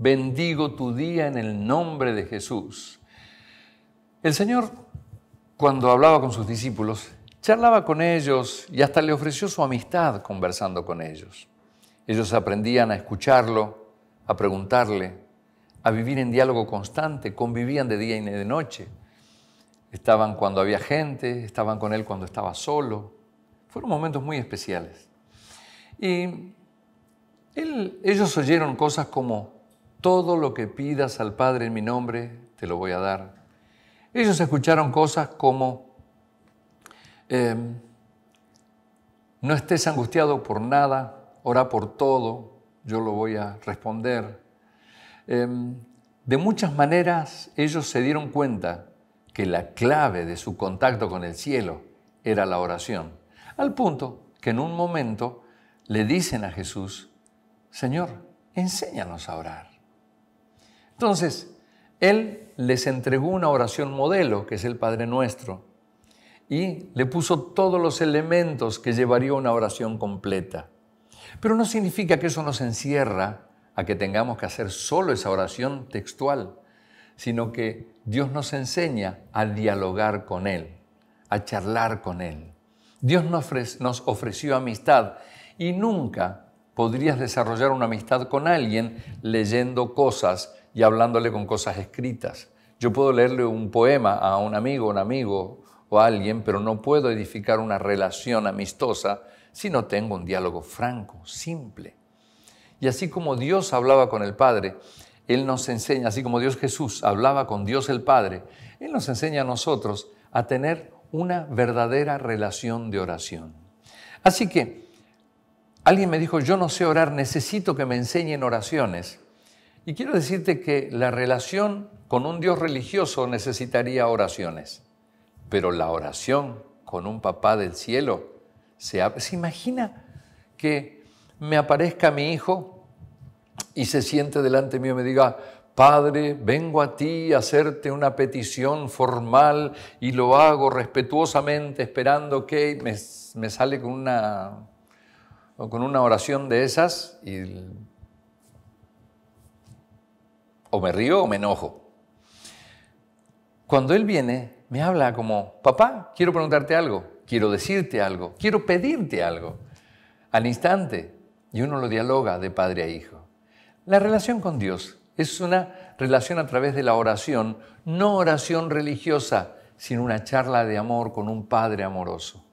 Bendigo tu día en el nombre de Jesús. El Señor, cuando hablaba con sus discípulos, charlaba con ellos y hasta le ofreció su amistad conversando con ellos. Ellos aprendían a escucharlo, a preguntarle, a vivir en diálogo constante, convivían de día y de noche. Estaban cuando había gente, estaban con él cuando estaba solo. Fueron momentos muy especiales. Y ellos oyeron cosas como, todo lo que pidas al Padre en mi nombre, te lo voy a dar. Ellos escucharon cosas como, em, no estés angustiado por nada, ora por todo, yo lo voy a responder. Em, de muchas maneras ellos se dieron cuenta que la clave de su contacto con el cielo era la oración, al punto que en un momento le dicen a Jesús, Señor, enséñanos a orar. Entonces, Él les entregó una oración modelo, que es el Padre Nuestro, y le puso todos los elementos que llevaría una oración completa. Pero no significa que eso nos encierra a que tengamos que hacer solo esa oración textual, sino que Dios nos enseña a dialogar con Él, a charlar con Él. Dios nos, ofreció amistad y nunca podrías desarrollar una amistad con alguien leyendo cosas y hablándole con cosas escritas. Yo puedo leerle un poema a un amigo, un amigo o a alguien, pero no puedo edificar una relación amistosa si no tengo un diálogo franco, simple. Y así como Dios hablaba con el Padre, Él nos enseña, así como Dios Jesús hablaba con Dios el Padre, Él nos enseña a nosotros a tener una verdadera relación de oración. Así que alguien me dijo, yo no sé orar, necesito que me enseñen oraciones. Y quiero decirte que la relación con un Dios religioso necesitaría oraciones, pero la oración con un papá del cielo se, se imagina que me aparezca mi hijo y se siente delante mío y me diga, Padre, vengo a ti a hacerte una petición formal y lo hago respetuosamente esperando que me, sale con una, con una oración de esas y o me río o me enojo. Cuando Él viene, me habla como, papá, quiero preguntarte algo, quiero decirte algo, quiero pedirte algo. Al instante, y uno lo dialoga de padre a hijo. La relación con Dios es una relación a través de la oración, no oración religiosa, sino una charla de amor con un padre amoroso.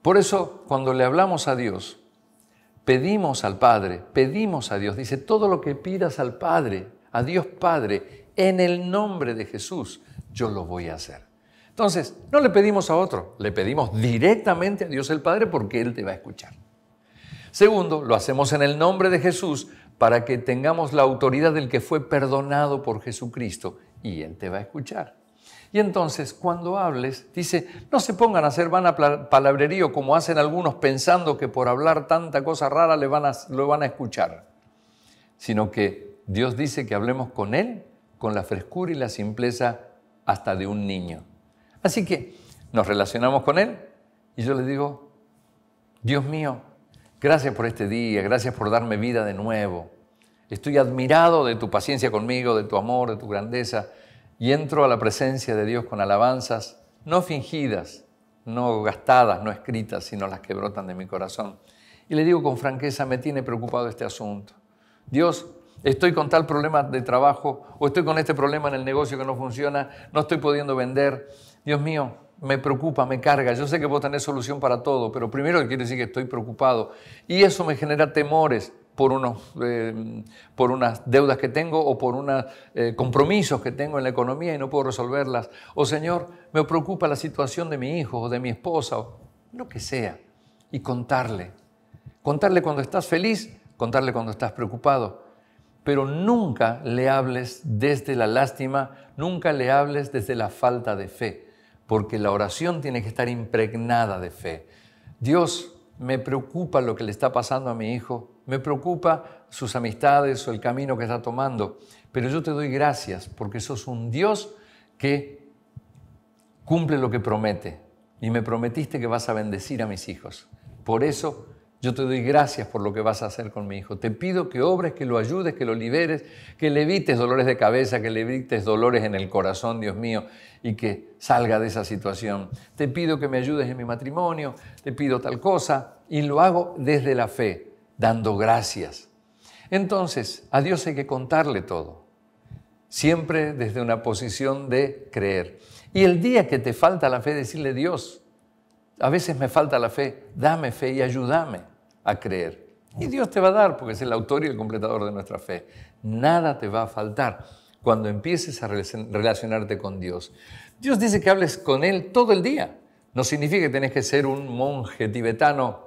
Por eso, cuando le hablamos a Dios, pedimos al Padre, pedimos a Dios. Dice, todo lo que pidas al Padre, a Dios Padre, en el nombre de Jesús, yo lo voy a hacer. Entonces, no le pedimos a otro, le pedimos directamente a Dios el Padre porque Él te va a escuchar. Segundo, lo hacemos en el nombre de Jesús para que tengamos la autoridad del que fue perdonado por Jesucristo y Él te va a escuchar. Y entonces, cuando hables, dice, no se pongan a hacer vana palabrería como hacen algunos pensando que por hablar tanta cosa rara le van a, lo van a escuchar, sino que Dios dice que hablemos con Él con la frescura y la simpleza hasta de un niño. Así que nos relacionamos con Él y yo le digo, Dios mío, gracias por este día, gracias por darme vida de nuevo. Estoy admirado de tu paciencia conmigo, de tu amor, de tu grandeza y entro a la presencia de Dios con alabanzas no fingidas, no gastadas, no escritas, sino las que brotan de mi corazón. Y le digo con franqueza, me tiene preocupado este asunto. Dios, estoy con tal problema de trabajo o estoy con este problema en el negocio que no funciona, no estoy pudiendo vender. Dios mío, me preocupa, me carga. Yo sé que vos tener solución para todo, pero primero quiere decir que estoy preocupado. Y eso me genera temores por, unos, eh, por unas deudas que tengo o por unos eh, compromisos que tengo en la economía y no puedo resolverlas. O Señor, me preocupa la situación de mi hijo o de mi esposa, o lo que sea. Y contarle. Contarle cuando estás feliz, contarle cuando estás preocupado. Pero nunca le hables desde la lástima, nunca le hables desde la falta de fe, porque la oración tiene que estar impregnada de fe. Dios, me preocupa lo que le está pasando a mi hijo, me preocupa sus amistades o el camino que está tomando, pero yo te doy gracias porque sos un Dios que cumple lo que promete y me prometiste que vas a bendecir a mis hijos. Por eso yo te doy gracias por lo que vas a hacer con mi hijo. Te pido que obres, que lo ayudes, que lo liberes, que le evites dolores de cabeza, que le evites dolores en el corazón, Dios mío, y que salga de esa situación. Te pido que me ayudes en mi matrimonio, te pido tal cosa, y lo hago desde la fe, dando gracias. Entonces, a Dios hay que contarle todo, siempre desde una posición de creer. Y el día que te falta la fe, decirle Dios, a veces me falta la fe, dame fe y ayúdame a creer. Y Dios te va a dar, porque es el autor y el completador de nuestra fe. Nada te va a faltar cuando empieces a relacionarte con Dios. Dios dice que hables con Él todo el día. No significa que tenés que ser un monje tibetano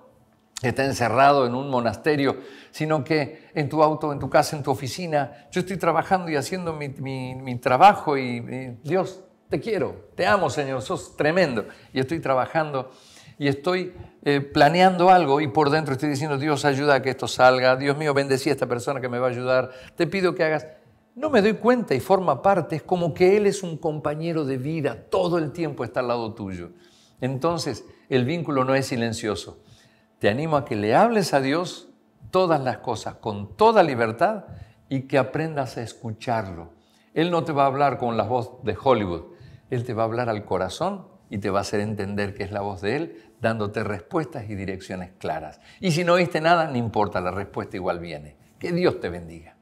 que está encerrado en un monasterio, sino que en tu auto, en tu casa, en tu oficina, yo estoy trabajando y haciendo mi, trabajo y, Dios, te quiero, te amo Señor, sos tremendo. Y estoy trabajando y estoy eh, planeando algo y por dentro estoy diciendo, Dios, ayuda a que esto salga, Dios mío, bendecí a esta persona que me va a ayudar, te pido que hagas. No me doy cuenta y forma parte, es como que Él es un compañero de vida, todo el tiempo está al lado tuyo. Entonces, el vínculo no es silencioso. Te animo a que le hables a Dios todas las cosas con toda libertad y que aprendas a escucharlo. Él no te va a hablar con la voz de Hollywood, Él te va a hablar al corazón y te va a hacer entender que es la voz de Él, dándote respuestas y direcciones claras. Y si no oíste nada, no importa, la respuesta igual viene. Que Dios te bendiga.